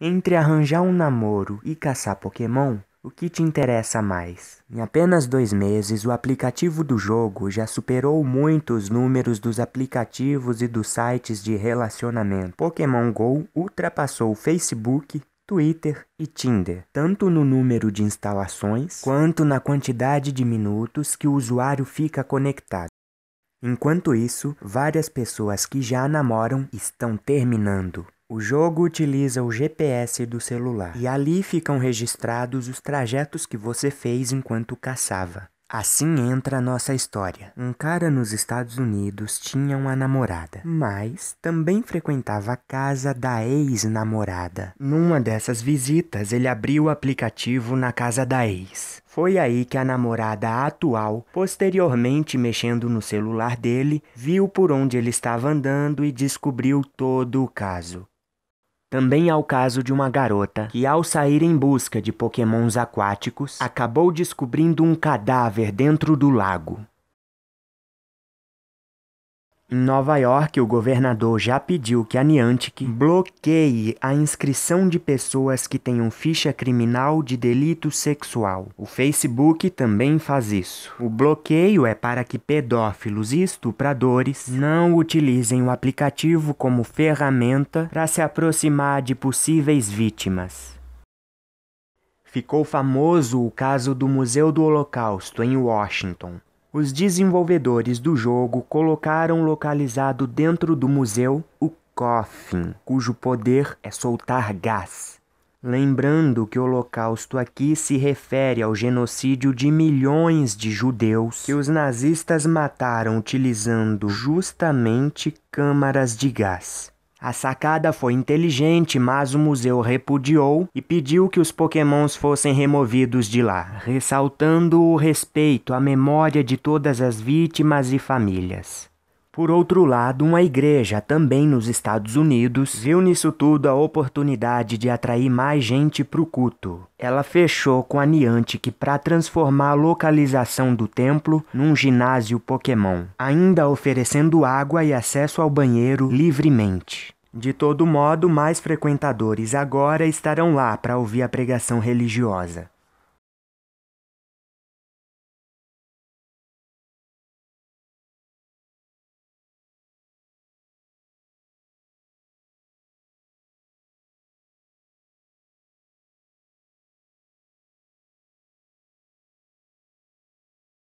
Entre arranjar um namoro e caçar Pokémon, o que te interessa mais? Em apenas dois meses, o aplicativo do jogo já superou muito os números dos aplicativos e dos sites de relacionamento. Pokémon Go ultrapassou o Facebook, Twitter e Tinder, tanto no número de instalações quanto na quantidade de minutos que o usuário fica conectado. Enquanto isso, várias pessoas que já namoram estão terminando. O jogo utiliza o GPS do celular e ali ficam registrados os trajetos que você fez enquanto caçava. Assim entra a nossa história. Um cara nos Estados Unidos tinha uma namorada, mas também frequentava a casa da ex-namorada. Numa dessas visitas, ele abriu o aplicativo na casa da ex. Foi aí que a namorada atual, posteriormente mexendo no celular dele, viu por onde ele estava andando e descobriu todo o caso. Também há é o caso de uma garota que, ao sair em busca de pokémons aquáticos, acabou descobrindo um cadáver dentro do lago. Em Nova York, o governador já pediu que a Niantic bloqueie a inscrição de pessoas que tenham ficha criminal de delito sexual. O Facebook também faz isso. O bloqueio é para que pedófilos e estupradores não utilizem o aplicativo como ferramenta para se aproximar de possíveis vítimas. Ficou famoso o caso do Museu do Holocausto em Washington. Os desenvolvedores do jogo colocaram localizado dentro do museu o Coffin, cujo poder é soltar gás. Lembrando que o Holocausto aqui se refere ao genocídio de milhões de judeus que os nazistas mataram utilizando justamente câmaras de gás. A sacada foi inteligente, mas o museu repudiou e pediu que os pokémons fossem removidos de lá, ressaltando o respeito à memória de todas as vítimas e famílias. Por outro lado, uma igreja, também nos Estados Unidos, viu nisso tudo a oportunidade de atrair mais gente para o culto. Ela fechou com a Niantic para transformar a localização do templo num ginásio Pokémon, ainda oferecendo água e acesso ao banheiro livremente. De todo modo, mais frequentadores agora estarão lá para ouvir a pregação religiosa.